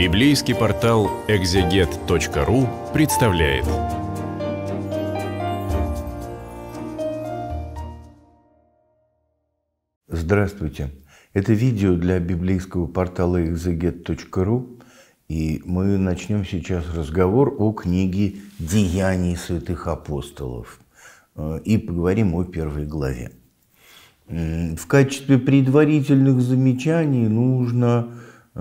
Библейский портал экзегет.ру представляет. Здравствуйте! Это видео для библейского портала экзегет.ру и мы начнем сейчас разговор о книге «Деяний святых апостолов» э, и поговорим о первой главе. В качестве предварительных замечаний нужно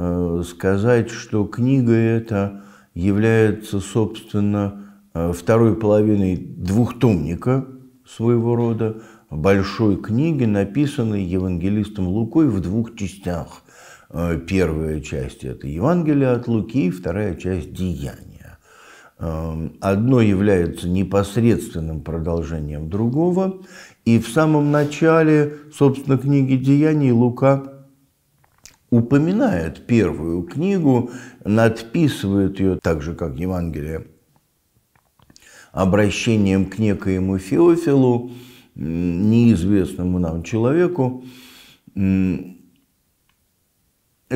Э, сказать, что книга эта является, собственно, э, второй половиной двухтомника своего рода, большой книги, написанной евангелистом Лукой в двух частях. Э, первая часть – это Евангелие от Луки, вторая часть – Деяния. Эм, одно является непосредственным продолжением другого, и в самом начале, собственно, книги Деяний Лука упоминает первую книгу, надписывает ее, так же как Евангелие, обращением к некоему Феофилу, неизвестному нам человеку.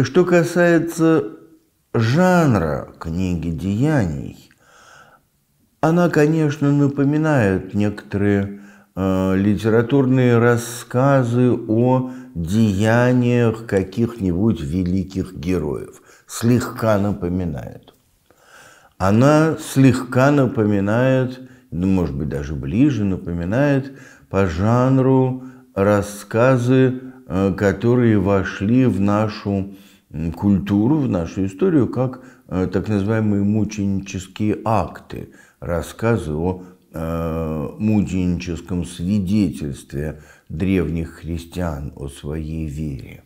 Что касается жанра книги деяний, она, конечно, напоминает некоторые э, литературные рассказы о деяниях каких-нибудь великих героев. Слегка напоминает. Она слегка напоминает, ну, может быть, даже ближе напоминает по жанру рассказы, э, которые вошли в нашу культуру, в нашу историю, как э, так называемые мученические акты, рассказы о э, мученическом свидетельстве древних христиан о своей вере.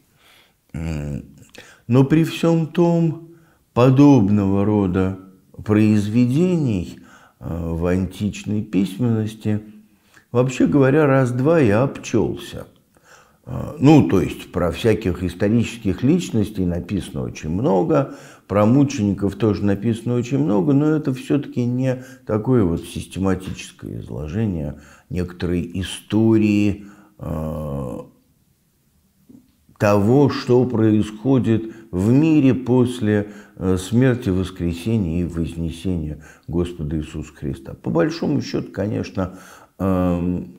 Но при всем том, подобного рода произведений э, в античной письменности, вообще говоря, раз-два я обчелся. Э, ну, то есть про всяких исторических личностей написано очень много, про мучеников тоже написано очень много, но это все-таки не такое вот систематическое изложение некоторой истории Э, того, что происходит в мире после э, смерти, воскресения и вознесения Господа Иисуса Христа. По большому счету, конечно, эм,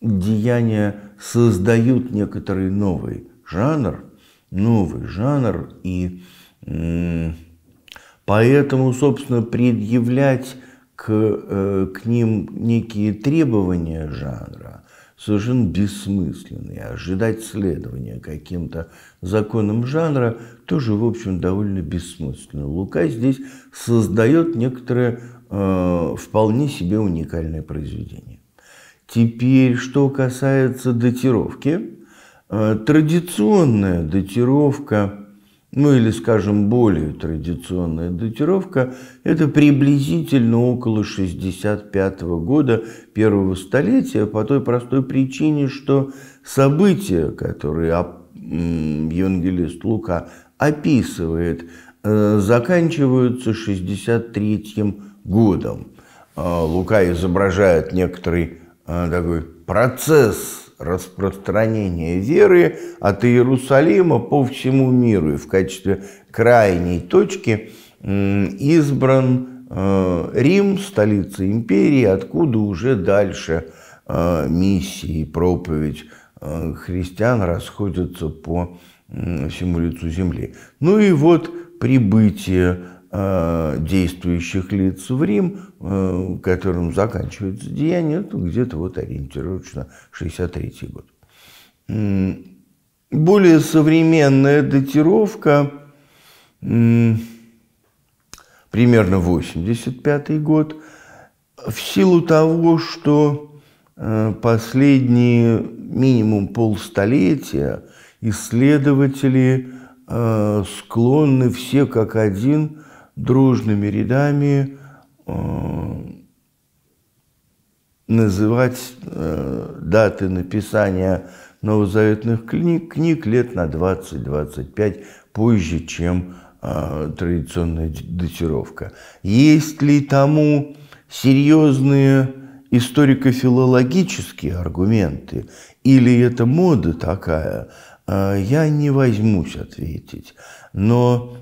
деяния создают некоторый новый жанр, новый жанр, и поэтому, собственно, предъявлять к, э, к ним некие требования жанра совершенно бессмысленный. А ожидать следования каким-то законам жанра тоже, в общем, довольно бессмысленно. Лука здесь создает некоторое э, вполне себе уникальное произведение. Теперь, что касается датировки, э, традиционная датировка – ну или, скажем, более традиционная датировка, это приблизительно около 65 года первого столетия по той простой причине, что события, которые евангелист Лука описывает, э, заканчиваются 63 годом. А, Лука изображает некоторый э, такой процесс распространения веры от Иерусалима по всему миру и в качестве крайней точки избран э, Рим, столица империи, откуда уже дальше э, миссии и проповедь э, христиан расходятся по всему лицу земли. Ну и вот прибытие Э, действующих лиц в Рим, э, которым заканчивается деяние, ну, где-то вот ориентировочно 63 год. Более современная датировка примерно 85 год в силу того, что э, последние минимум полстолетия исследователи склонны все как один дружными рядами э, называть э, даты написания новозаветных книг, книг лет на 20-25 позже, чем э, традиционная датировка. Есть ли тому серьезные историко-филологические аргументы или это мода такая, я не возьмусь ответить. Но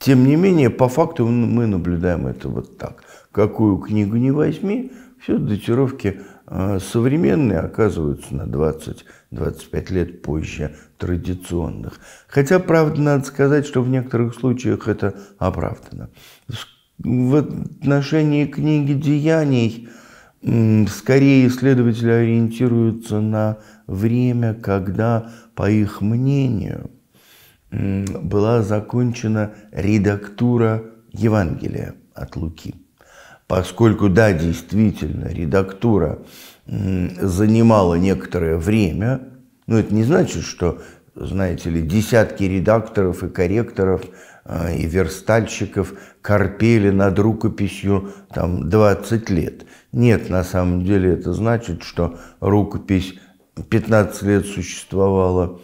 тем не менее, по факту мы наблюдаем это вот так. Какую книгу не возьми, все датировки э, современные оказываются на 20-25 лет позже традиционных. Хотя, правда, надо сказать, что в некоторых случаях это оправдано. В отношении книги деяний скорее исследователи ориентируются на время, когда, по их мнению, была закончена редактура Евангелия от Луки. Поскольку, да, действительно, редактура занимала некоторое время, но это не значит, что, знаете ли, десятки редакторов и корректоров а, и верстальщиков корпели над рукописью там 20 лет. Нет, на самом деле это значит, что рукопись 15 лет существовала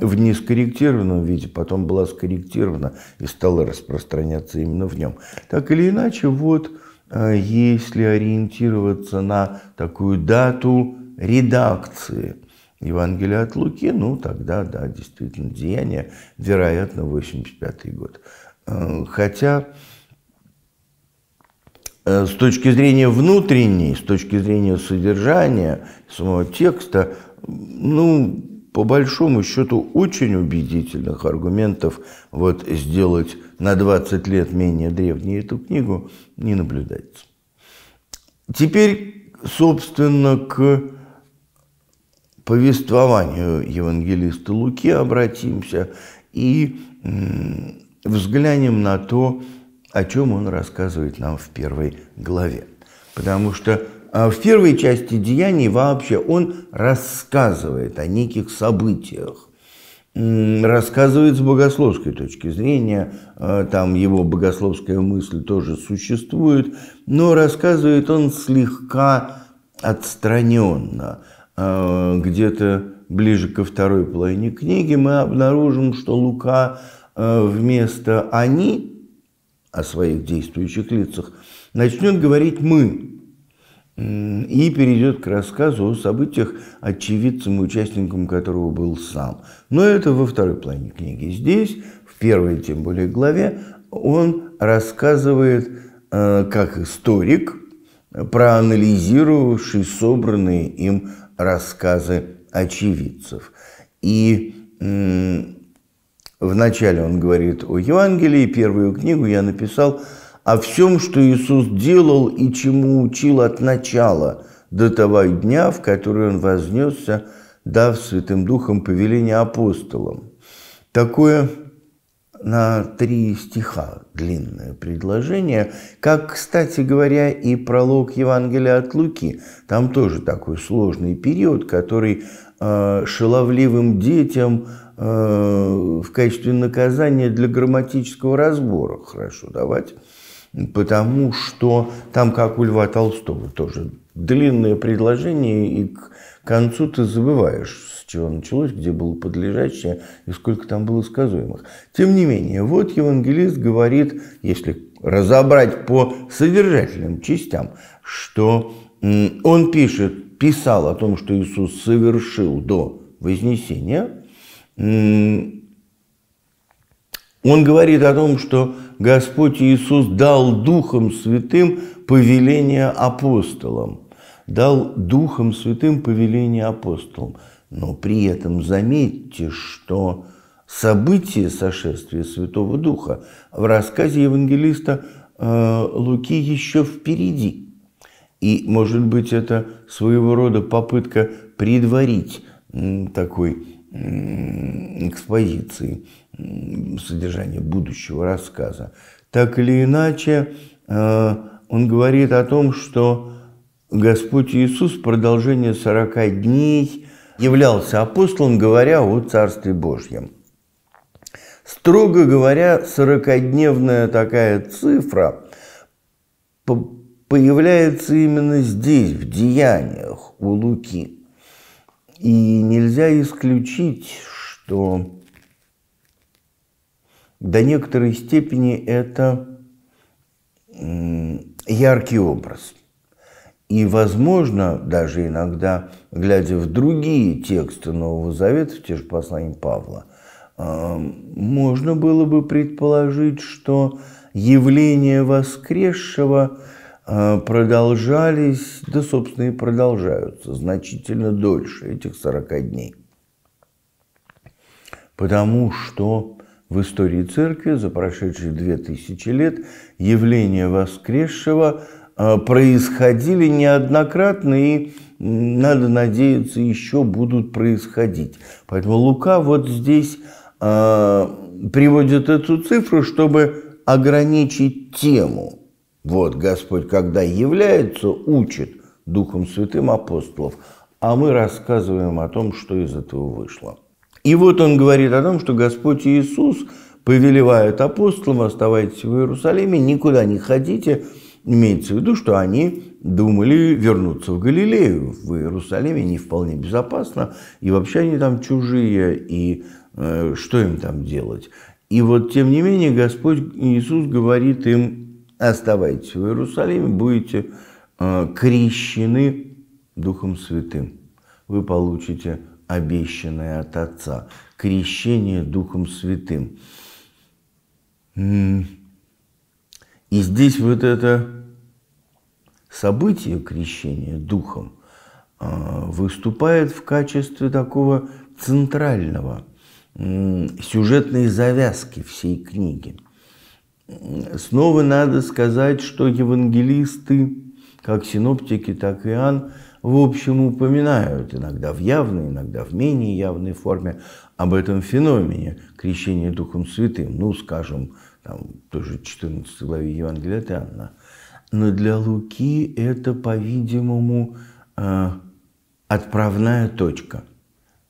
в нескорректированном виде, потом была скорректирована и стала распространяться именно в нем. Так или иначе, вот э, если ориентироваться на такую дату редакции Евангелия от Луки, ну тогда, да, действительно, деяние, вероятно, 85 год. Э, хотя э, с точки зрения внутренней, с точки зрения содержания самого текста, ну, по большому счету очень убедительных аргументов вот сделать на 20 лет менее древней эту книгу не наблюдается. Теперь, собственно, к повествованию евангелиста Луки обратимся и взглянем на то, о чем он рассказывает нам в первой главе. Потому что а в первой части деяний вообще он рассказывает о неких событиях, рассказывает с богословской точки зрения, э, там его богословская мысль тоже существует, но рассказывает он слегка отстраненно. Э, где-то ближе ко второй половине книги мы обнаружим, что Лука э, вместо «они», о своих действующих лицах, начнет говорить «мы», и перейдет к рассказу о событиях, очевидцем и участником которого был сам. Но это во второй плане книги. Здесь, в первой, тем более, главе, он рассказывает э, как историк, проанализировавший собранные им рассказы очевидцев. И вначале он говорит о Евангелии, первую книгу я написал – о всем, что Иисус делал и чему учил от начала до того дня, в который Он вознесся, дав Святым Духом повеление апостолам. Такое на три стиха длинное предложение, как, кстати говоря, и пролог Евангелия от Луки. Там тоже такой сложный период, который э, шаловливым детям э, в качестве наказания для грамматического разбора хорошо давать потому что там, как у Льва Толстого, тоже длинное предложение, и к концу ты забываешь, с чего началось, где было подлежащее и сколько там было сказуемых. Тем не менее, вот евангелист говорит, если разобрать по содержательным частям, что он пишет, писал о том, что Иисус совершил до Вознесения, он говорит о том, что Господь Иисус дал Духом Святым повеление апостолам. Дал Духом Святым повеление апостолам. Но при этом заметьте, что событие сошествия Святого Духа в рассказе евангелиста э, Луки еще впереди. И, может быть, это своего рода попытка предварить такой экспозиции, содержания будущего рассказа. Так или иначе, э, он говорит о том, что Господь Иисус в продолжение 40 дней являлся апостолом, говоря о Царстве Божьем. Строго говоря, 40-дневная такая цифра появляется именно здесь, в деяниях у Луки. И нельзя исключить, что до некоторой степени это яркий образ. И, возможно, даже иногда, глядя в другие тексты Нового Завета, в те же послания Павла, а, можно было бы предположить, что явление воскресшего – Э, продолжались, да, собственно, и продолжаются значительно дольше этих 40 дней. Потому что в истории церкви за прошедшие две тысячи лет явления воскресшего э, происходили неоднократно и, надо надеяться, еще будут происходить. Поэтому Лука вот здесь э, приводит эту цифру, чтобы ограничить тему – вот, Господь, когда является, учит Духом Святым апостолов, а мы рассказываем о том, что из этого вышло. И вот он говорит о том, что Господь Иисус повелевает апостолам, оставайтесь в Иерусалиме, никуда не ходите. Имеется в виду, что они думали вернуться в Галилею. В Иерусалиме не вполне безопасно, и вообще они там чужие, и э, что им там делать? И вот, тем не менее, Господь Иисус говорит им оставайтесь в Иерусалиме, будете э, крещены Духом Святым. Вы получите обещанное от Отца. Крещение Духом Святым. И здесь вот это событие крещения Духом э, выступает в качестве такого центрального сюжетной завязки всей книги. Снова надо сказать, что евангелисты, как синоптики, так и Иоанн, в общем упоминают, иногда в явной, иногда в менее явной форме, об этом феномене крещения Духом Святым, ну, скажем, там, тоже 14 главе Евангелия от Иоанна. Но для Луки это, по-видимому, э, отправная точка –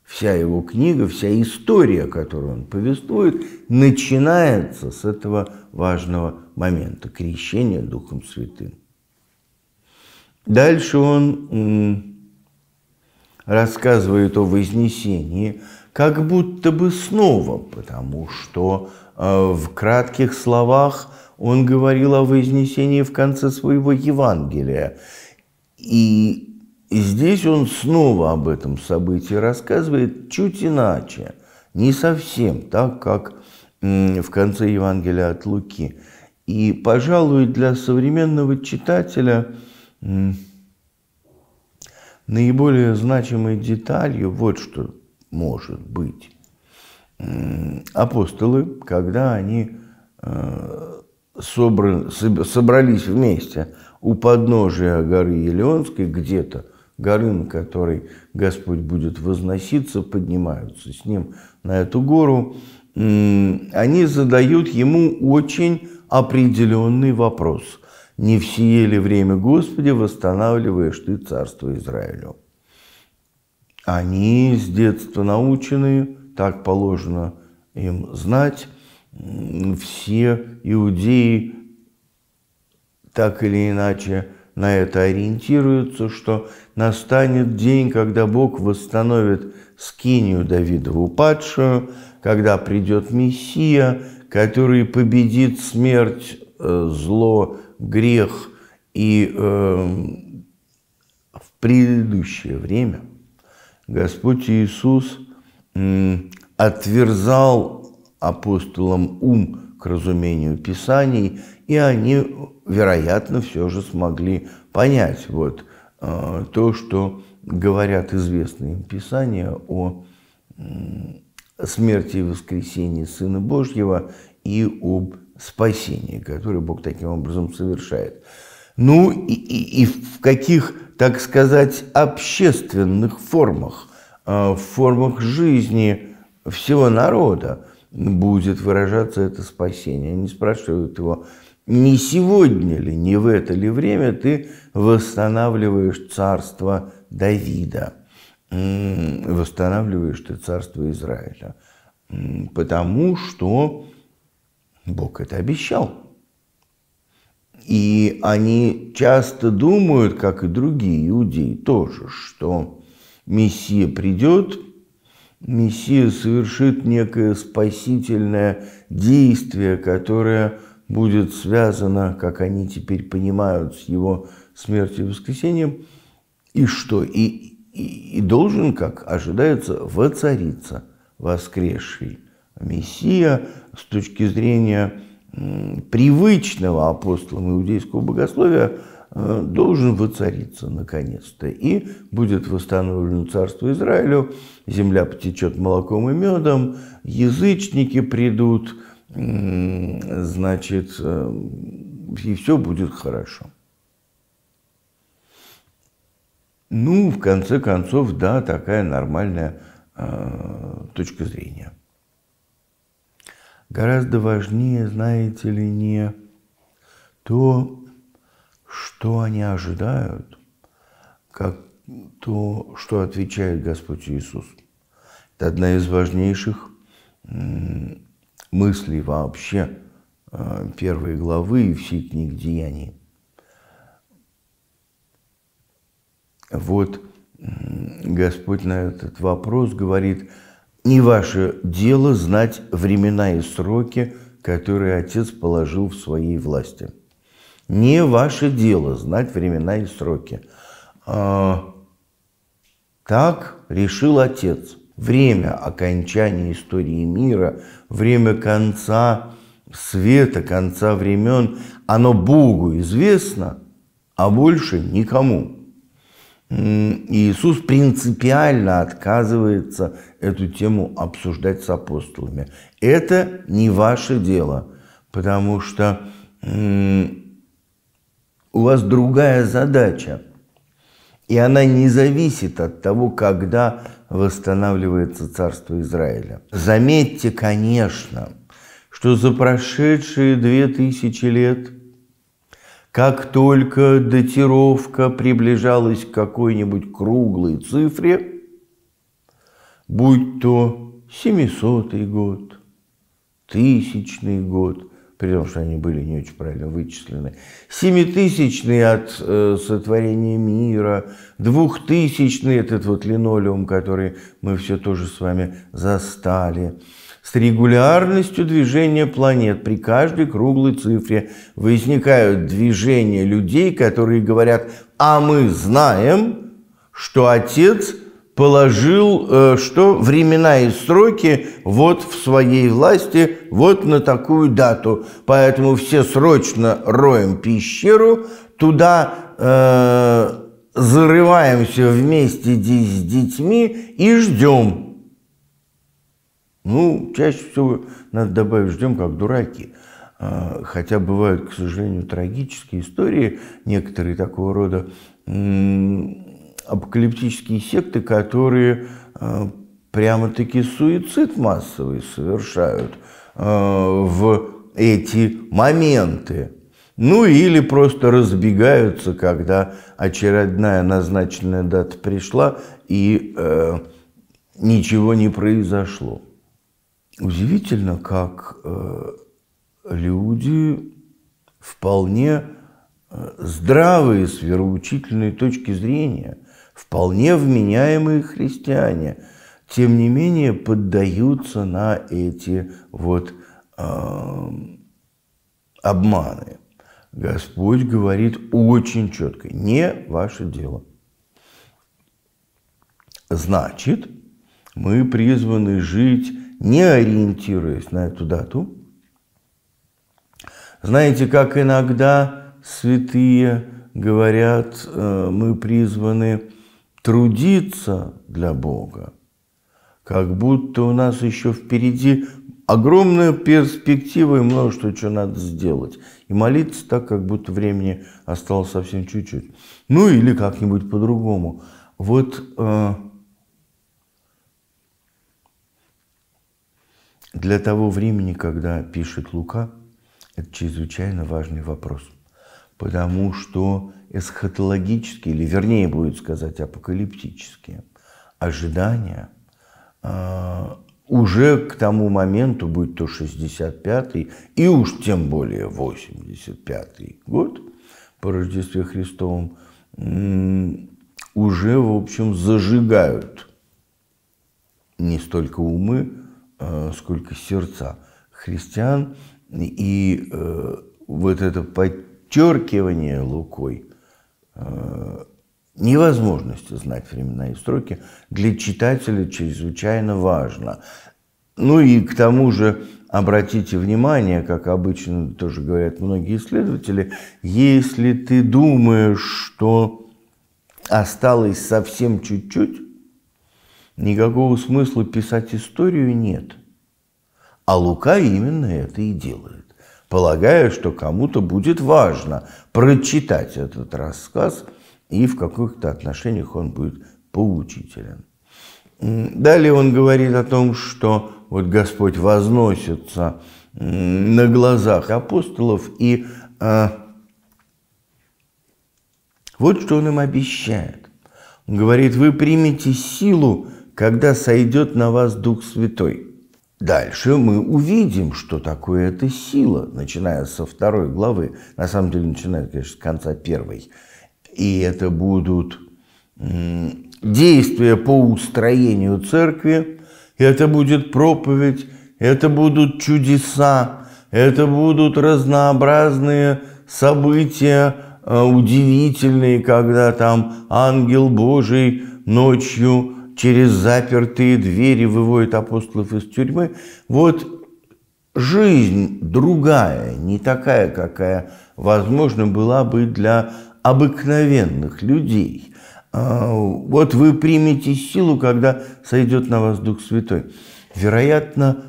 Вся его книга, вся история, которую он повествует, начинается с этого важного момента – крещения Духом Святым. Дальше он рассказывает о Вознесении, как будто бы снова, потому что э, в кратких словах он говорил о Вознесении в конце своего Евангелия. И и здесь он снова об этом событии рассказывает чуть иначе, не совсем так, как в конце Евангелия от Луки. И, пожалуй, для современного читателя наиболее значимой деталью вот что может быть. Апостолы, когда они э, собрались вместе у подножия горы Елеонской где-то горы, на которой Господь будет возноситься, поднимаются с ним на эту гору, они задают ему очень определенный вопрос. «Не все ли время, Господи, восстанавливаешь ты царство Израилю?» Они с детства научены, так положено им знать, все иудеи так или иначе – на это ориентируются, что настанет день, когда Бог восстановит скинию Давида упадшую, когда придет Мессия, который победит смерть, э, зло, грех. И э, в предыдущее время Господь Иисус э, отверзал апостолам ум к разумению Писаний – и они, вероятно, все же смогли понять вот э, то, что говорят известные им Писания о смерти и воскресении Сына Божьего и об спасении, которое Бог таким образом совершает. Ну и, и, и в каких, так сказать, общественных формах, э, в формах жизни всего народа будет выражаться это спасение. Они спрашивают его, не сегодня ли, не в это ли время ты восстанавливаешь царство Давида? Восстанавливаешь ты царство Израиля? Потому что Бог это обещал. И они часто думают, как и другие иудеи тоже, что Мессия придет, Мессия совершит некое спасительное действие, которое – будет связана, как они теперь понимают, с его смертью и воскресением, и что? И, и, и должен, как ожидается, воцариться воскресший Мессия с точки зрения привычного апостолам иудейского богословия э, должен воцариться наконец-то. И будет восстановлено царство Израилю, земля потечет молоком и медом, язычники придут – значит, э, и все будет хорошо. Ну, в конце концов, да, такая нормальная э, точка зрения. Гораздо важнее, знаете ли, не то, что они ожидают, как то, что отвечает Господь Иисус. Это одна из важнейших мысли вообще э, первой главы и всей книги Деяний. Вот Господь на этот вопрос говорит, «Не ваше дело знать времена и сроки, которые Отец положил в своей власти». Не ваше дело знать времена и сроки. А, так решил Отец – время окончания истории мира, время конца света, конца времен, оно Богу известно, а больше никому. Иисус принципиально отказывается эту тему обсуждать с апостолами. Это не ваше дело, потому что у вас другая задача. И она не зависит от того, когда восстанавливается царство Израиля. Заметьте, конечно, что за прошедшие две тысячи лет, как только датировка приближалась к какой-нибудь круглой цифре, будь то 700 год, тысячный год – при том, что они были не очень правильно вычислены, семитысячный от э, сотворения мира, двухтысячный этот вот линолеум, который мы все тоже с вами застали, с регулярностью движения планет при каждой круглой цифре возникают движения людей, которые говорят, а мы знаем, что Отец – положил, э, что времена и сроки вот в своей власти, вот на такую дату. Поэтому все срочно роем пещеру, туда э, зарываемся вместе с детьми и ждем. Ну, чаще всего, надо добавить, ждем как дураки. А, хотя бывают, к сожалению, трагические истории, некоторые такого рода апокалиптические секты, которые э, прямо-таки суицид массовый совершают э, в эти моменты. Ну или просто разбегаются, когда очередная назначенная дата пришла и э, ничего не произошло. Удивительно, как э, люди вполне э, здравые с вероучительной точки зрения – вполне вменяемые христиане, тем не менее поддаются на эти вот э, обманы. Господь говорит очень четко, не ваше дело. Значит, мы призваны жить, не ориентируясь на эту дату. Знаете, как иногда святые говорят, э, мы призваны трудиться для Бога, как будто у нас еще впереди огромная перспектива и много что еще надо сделать. И молиться так, как будто времени осталось совсем чуть-чуть. Ну или как-нибудь по-другому. Вот э, для того времени, когда пишет Лука, это чрезвычайно важный вопрос потому что эсхатологические, или вернее будет сказать апокалиптические ожидания э, уже к тому моменту, будь то 65-й и уж тем более 85-й год по рождеству Христовом, уже, в общем, зажигают не столько умы, а, сколько сердца христиан. И э, вот это подчеркивание Лукой э, невозможности знать временные строки для читателя чрезвычайно важно. Ну и к тому же обратите внимание, как обычно тоже говорят многие исследователи, если ты думаешь, что осталось совсем чуть-чуть, никакого смысла писать историю нет. А Лука именно это и делает полагая, что кому-то будет важно прочитать этот рассказ, и в каких-то отношениях он будет поучителен. Далее он говорит о том, что вот Господь возносится на глазах апостолов, и а, вот что он им обещает. Он говорит, вы примете силу, когда сойдет на вас Дух Святой. Дальше мы увидим, что такое эта сила, начиная со второй главы, на самом деле начиная, конечно, с конца первой. И это будут действия по устроению церкви, это будет проповедь, это будут чудеса, это будут разнообразные события, э, удивительные, когда там ангел Божий ночью через запертые двери выводит апостолов из тюрьмы. Вот жизнь другая, не такая, какая, возможно, была бы для обыкновенных людей. А, вот вы примете силу, когда сойдет на вас Дух Святой. Вероятно,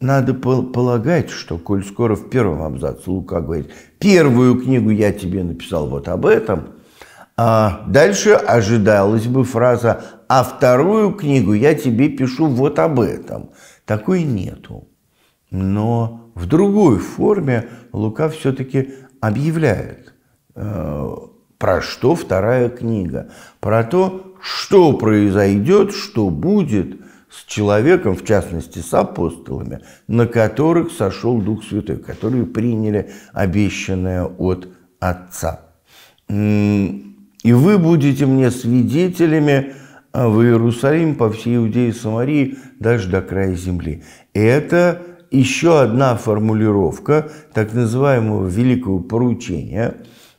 надо полагать, что, коль скоро в первом абзаце Лука говорит, первую книгу я тебе написал вот об этом – а дальше ожидалась бы фраза «А вторую книгу я тебе пишу вот об этом». Такой нету. Но в другой форме Лука все-таки объявляет, э, про что вторая книга, про то, что произойдет, что будет с человеком, в частности с апостолами, на которых сошел Дух Святой, которые приняли обещанное от Отца. И вы будете мне свидетелями а в Иерусалим, по всей Иудее и Самарии, даже до края земли. Это еще одна формулировка так называемого великого поручения,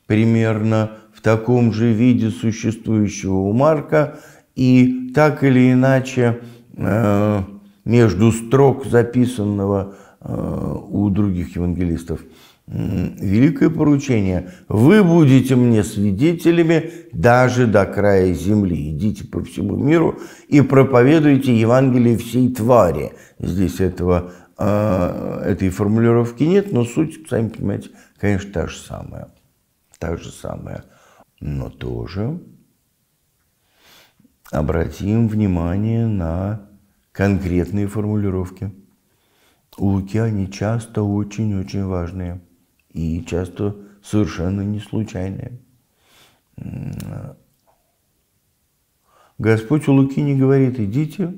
примерно в таком же виде существующего у Марка, и так или иначе э, между строк записанного э, у других евангелистов – великое поручение. Вы будете мне свидетелями даже до края земли. Идите по всему миру и проповедуйте Евангелие всей твари. Здесь этого, а, этой формулировки нет, но суть, сами понимаете, конечно, та же самая. Та же самая. Но тоже обратим внимание на конкретные формулировки. У Луки они часто очень-очень важные – и часто совершенно не случайные. Господь у Луки не говорит, идите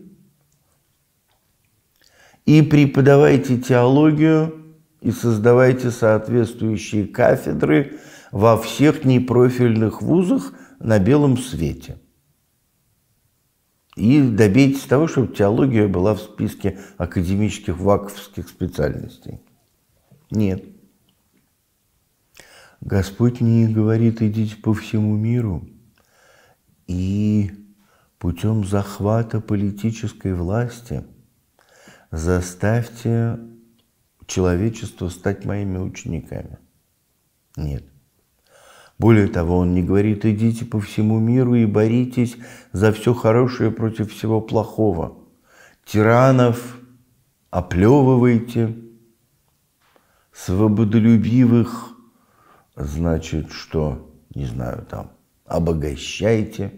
и преподавайте теологию и создавайте соответствующие кафедры во всех непрофильных вузах на белом свете. И добейтесь того, чтобы теология была в списке академических ваковских специальностей. Нет. Господь не говорит, идите по всему миру и путем захвата политической власти заставьте человечество стать моими учениками. Нет. Более того, он не говорит, идите по всему миру и боритесь за все хорошее против всего плохого. Тиранов оплевывайте, свободолюбивых – значит, что, не знаю, там, обогащайте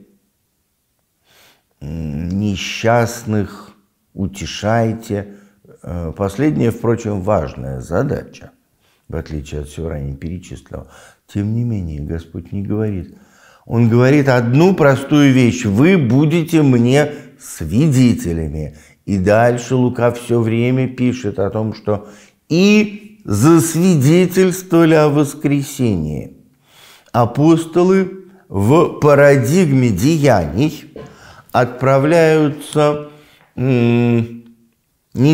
несчастных, утешайте. Э, последняя, впрочем, важная задача, в отличие от всего ранее перечисленного. Тем не менее, Господь не говорит. Он говорит одну простую вещь. Вы будете мне свидетелями. И дальше Лука все время пишет о том, что и засвидетельствовали о воскресении. Апостолы в парадигме деяний отправляются не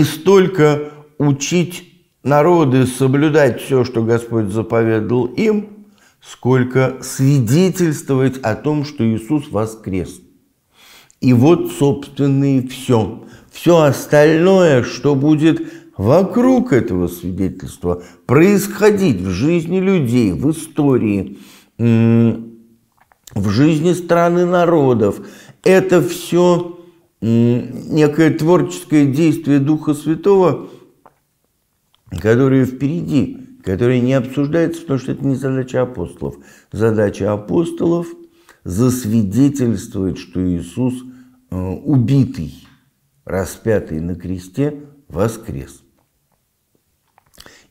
столько учить народы соблюдать все, что Господь заповедал им, сколько свидетельствовать о том, что Иисус воскрес. И вот, собственно, и все. Все остальное, что будет вокруг этого свидетельства происходить в жизни людей, в истории, в жизни страны, народов. Это все некое творческое действие Духа Святого, которое впереди, которое не обсуждается, потому что это не задача апостолов. Задача апостолов засвидетельствовать, что Иисус э, убитый, распятый на кресте, воскрес.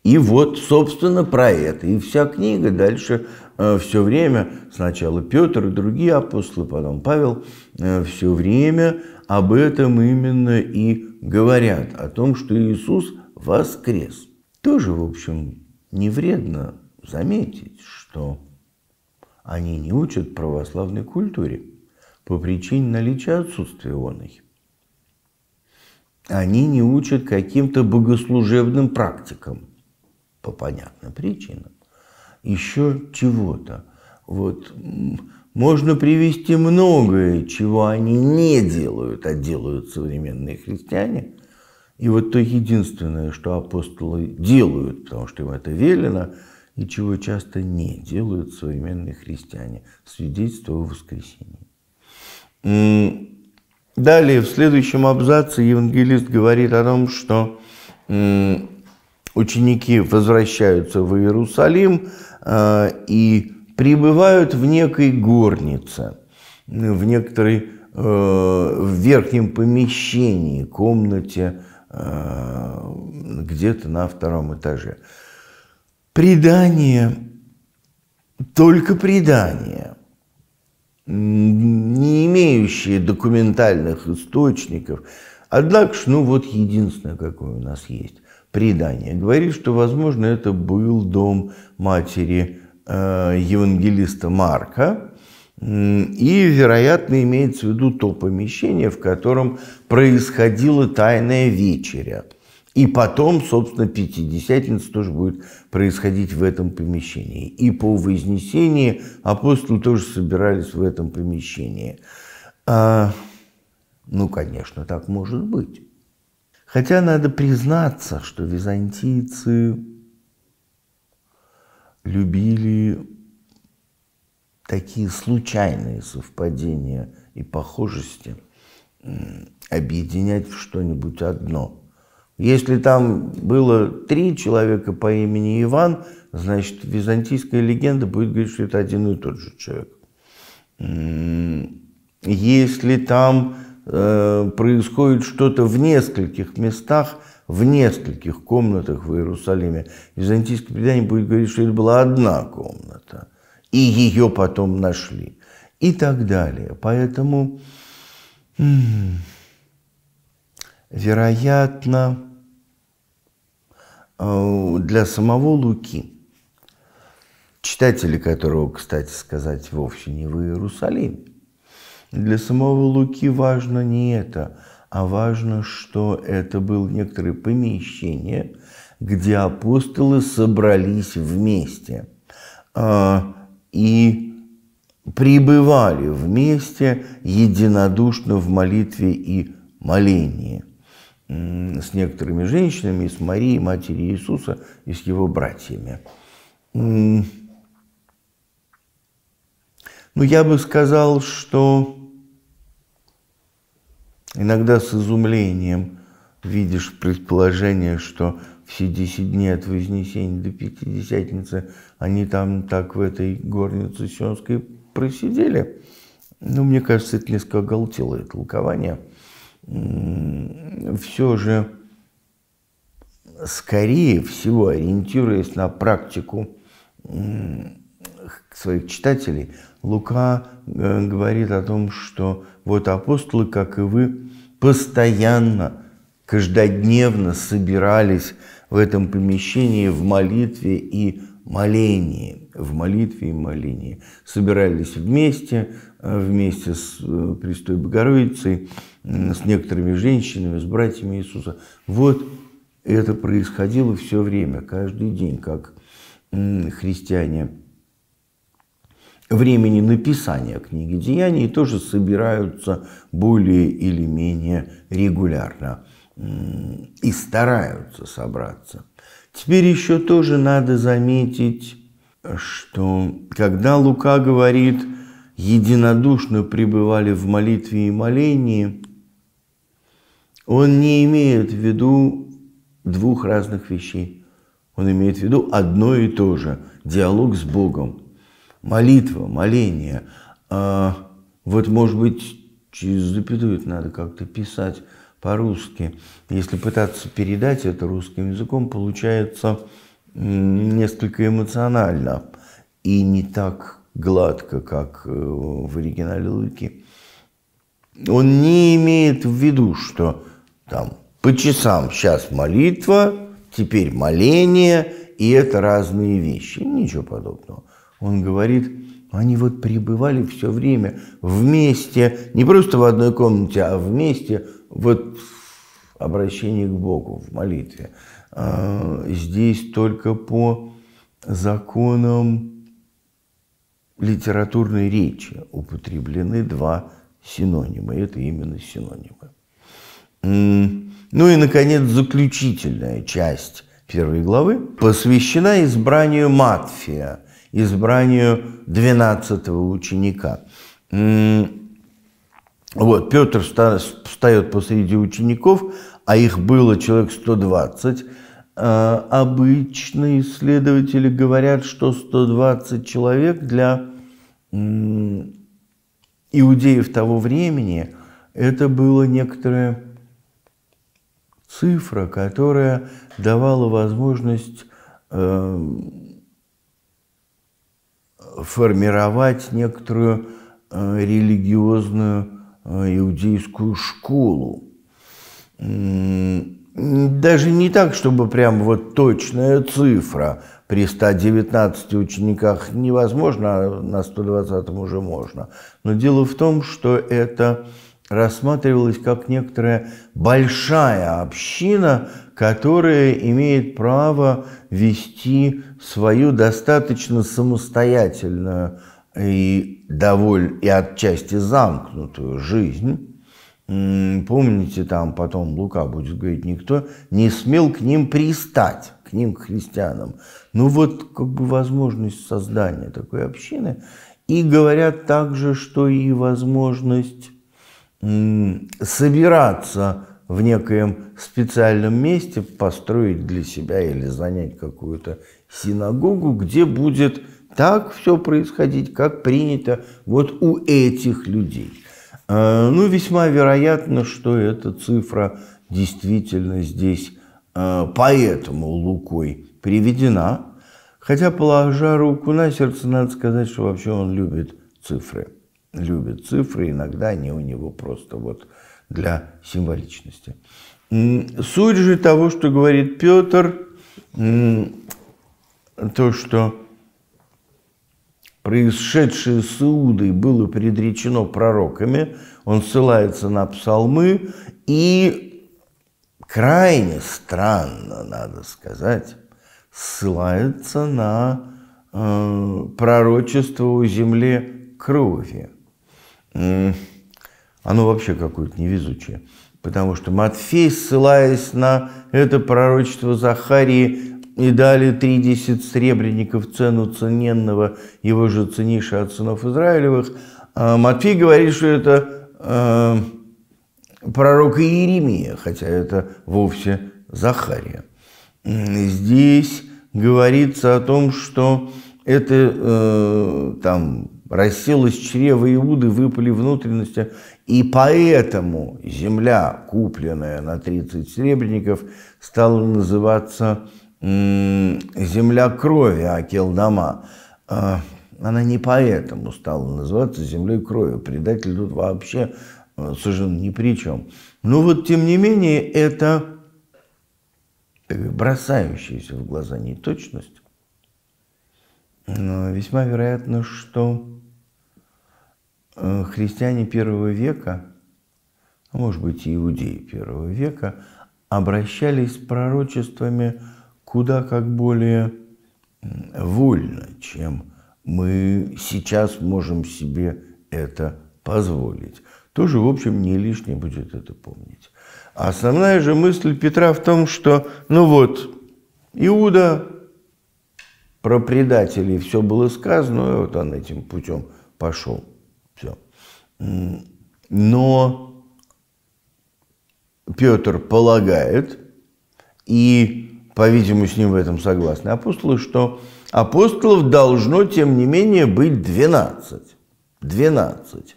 И вот, собственно, про это. И вся книга дальше э, все время, сначала Петр и другие апостолы, потом Павел, э, все время об этом именно и говорят, о том, что Иисус воскрес. Тоже, в общем, не вредно заметить, что они не учат православной культуре по причине наличия отсутствия оной они не учат каким-то богослужебным практикам по понятным причинам, еще чего-то. Вот можно привести многое, чего они не делают, а делают современные христиане. И вот то единственное, что апостолы делают, потому что им это велено, и чего часто не делают современные христиане, свидетельство о воскресении. Далее, в следующем абзаце евангелист говорит о том, что ученики возвращаются в Иерусалим э, и пребывают в некой горнице, в некоторой э, в верхнем помещении, комнате, э, где-то на втором этаже. Предание, только предание не имеющие документальных источников. Однако, ну вот единственное, какое у нас есть предание, говорит, что, возможно, это был дом матери э, евангелиста Марка, и, вероятно, имеется в виду то помещение, в котором происходила тайная вечеря. И потом, собственно, Пятидесятница тоже будет происходить в этом помещении. И по Вознесении апостолы тоже собирались в этом помещении. А, ну, конечно, так может быть. Хотя надо признаться, что византийцы любили такие случайные совпадения и похожести объединять в что-нибудь одно – если там было три человека по имени Иван, значит, византийская легенда будет говорить, что это один и тот же человек. Если там э, происходит что-то в нескольких местах, в нескольких комнатах в Иерусалиме, византийское предание будет говорить, что это была одна комната, и ее потом нашли, и так далее. Поэтому, вероятно, а, для самого Луки, читатели которого, кстати сказать, вовсе не в Иерусалиме, для самого Луки важно не это, а важно, что это было некоторое помещение, где апостолы собрались вместе а, и пребывали вместе единодушно в молитве и молении – с некоторыми женщинами, с Марией, матерью Иисуса, и с его братьями. Ну, я бы сказал, что иногда с изумлением видишь предположение, что все 10 дней от Вознесения до Пятидесятницы они там так в этой горнице Сионской просидели. Ну, мне кажется, это несколько это толкование – все же, скорее всего, ориентируясь на практику своих читателей, Лука э, говорит о том, что вот апостолы, как и вы, постоянно, каждодневно собирались в этом помещении в молитве и молении, в молитве и молении. Собирались вместе, э, вместе с э, Престой Богородицей, с некоторыми женщинами, с братьями Иисуса. Вот это происходило все время, каждый день, как христиане времени написания книги «Деяний» тоже собираются более или менее регулярно и стараются собраться. Теперь еще тоже надо заметить, что когда Лука говорит «единодушно пребывали в молитве и молении», он не имеет в виду двух разных вещей. Он имеет в виду одно и то же. Диалог с Богом. Молитва, моление. А, вот, может быть, через запятую надо как-то писать по-русски. Если пытаться передать это русским языком, получается несколько эмоционально и не так гладко, как э, в оригинале Луки. Он не имеет в виду, что там по часам сейчас молитва, теперь моление, и это разные вещи. Ничего подобного. Он говорит, они вот пребывали все время вместе, не просто в одной комнате, а вместе вот в обращении к Богу, в молитве. А, здесь только по законам литературной речи употреблены два синонима. Это именно синонимы. Ну и, наконец, заключительная часть первой главы посвящена избранию Матфия, избранию 12 ученика. Вот, Петр встает посреди учеников, а их было человек 120. А, обычные исследователи говорят, что 120 человек для иудеев того времени – это было некоторое цифра, которая давала возможность э, формировать некоторую э, религиозную э, иудейскую школу. Даже не так, чтобы прям вот точная цифра. При 119 учениках невозможно, а на 120 уже можно. Но дело в том, что это э, рассматривалась как некоторая большая община, которая имеет право вести свою достаточно самостоятельную и доволь и отчасти замкнутую жизнь. Помните, там потом Лука будет говорить, никто не смел к ним пристать, к ним, к христианам. Ну вот как бы возможность создания такой общины. И говорят также, что и возможность собираться в некоем специальном месте, построить для себя или занять какую-то синагогу, где будет так все происходить, как принято вот у этих людей. А, ну, весьма вероятно, что эта цифра действительно здесь а, поэтому Лукой приведена. Хотя, положа руку на сердце, надо сказать, что вообще он любит цифры любит цифры, иногда они у него просто вот для символичности. Суть же того, что говорит Петр, то, что происшедшее с Иудой было предречено пророками, он ссылается на псалмы, и крайне странно, надо сказать, ссылается на э, пророчество у земле крови оно вообще какое-то невезучее. Потому что Матфей, ссылаясь на это пророчество Захарии, и дали три десять сребреников цену цененного, его же ценнейшего от сынов Израилевых. А Матфей говорит, что это эм, пророк Иеремия, хотя это вовсе Захария. Здесь говорится о том, что это э, там рассел чрево Иуды, выпали внутренности, и поэтому земля, купленная на 30 серебряников, стала называться земля крови Акелдама. А, она не поэтому стала называться землей крови. Предатель тут вообще э, совершенно ни при чем. Но вот, тем не менее, это бросающаяся в глаза неточность. Но весьма вероятно, что Э, христиане первого века, а может быть иудеи первого века, обращались с пророчествами куда как более вольно, чем мы сейчас можем себе это позволить. Тоже, в общем, не лишнее будет это помнить. А основная же мысль Петра в том, что, ну вот, Иуда, про предателей все было сказано, и вот он этим путем пошел. Но Петр полагает, и, по-видимому, с ним в этом согласны апостолы, что апостолов должно, тем не менее, быть 12. 12.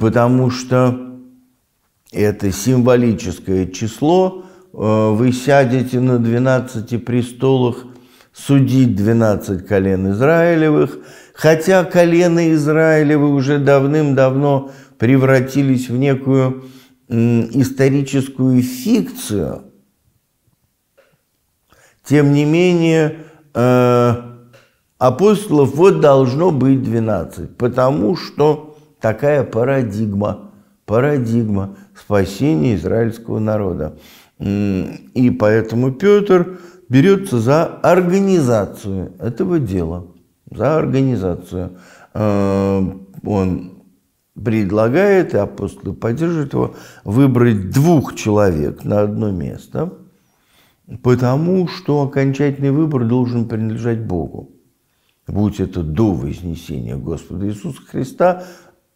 Потому что это символическое число. Э, вы сядете на 12 престолах судить 12 колен Израилевых – Хотя колено Израилевы уже давным-давно превратились в некую историческую фикцию, тем не менее э, апостолов вот должно быть 12, потому что такая парадигма, парадигма спасения израильского народа. И поэтому Петр берется за организацию этого дела – за организацию. Э, он предлагает, и а апостолы поддерживают его, выбрать двух человек на одно место, потому что окончательный выбор должен принадлежать Богу. Будь это до вознесения Господа Иисуса Христа,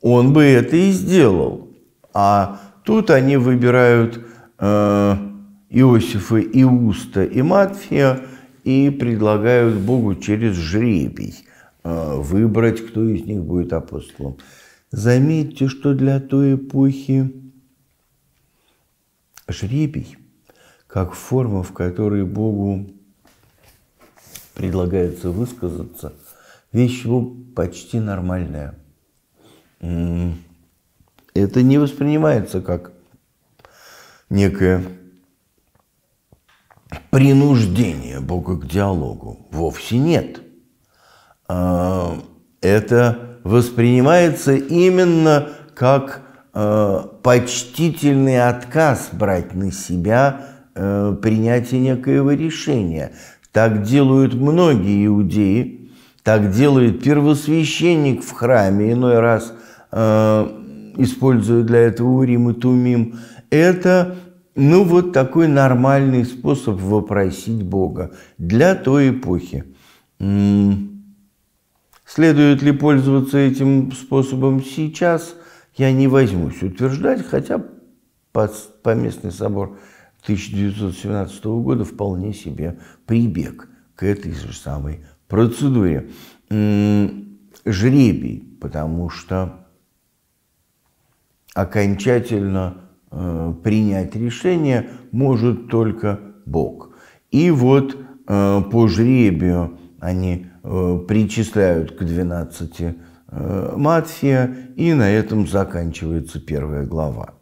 он бы это и сделал. А тут они выбирают э, Иосифа, Иуста и Матфея – и предлагают Богу через жребий э, выбрать, кто из них будет апостолом. Заметьте, что для той эпохи жребий, как форма, в которой Богу предлагается высказаться, вещь его почти нормальная. Это не воспринимается как некое принуждения Бога к диалогу вовсе нет. А, это воспринимается именно как а, почтительный отказ брать на себя а, принятие некоего решения. Так делают многие иудеи, так делает первосвященник в храме, иной раз используя для этого Урим и Тумим. Это ну, вот такой нормальный способ вопросить Бога для той эпохи. Следует ли пользоваться этим способом сейчас, я не возьмусь утверждать, хотя поместный собор 1917 года вполне себе прибег к этой же самой процедуре. Жребий, потому что окончательно Э, принять решение может только Бог. И вот э, по жребию они э, причисляют к 12 Матфея, и на этом заканчивается первая глава.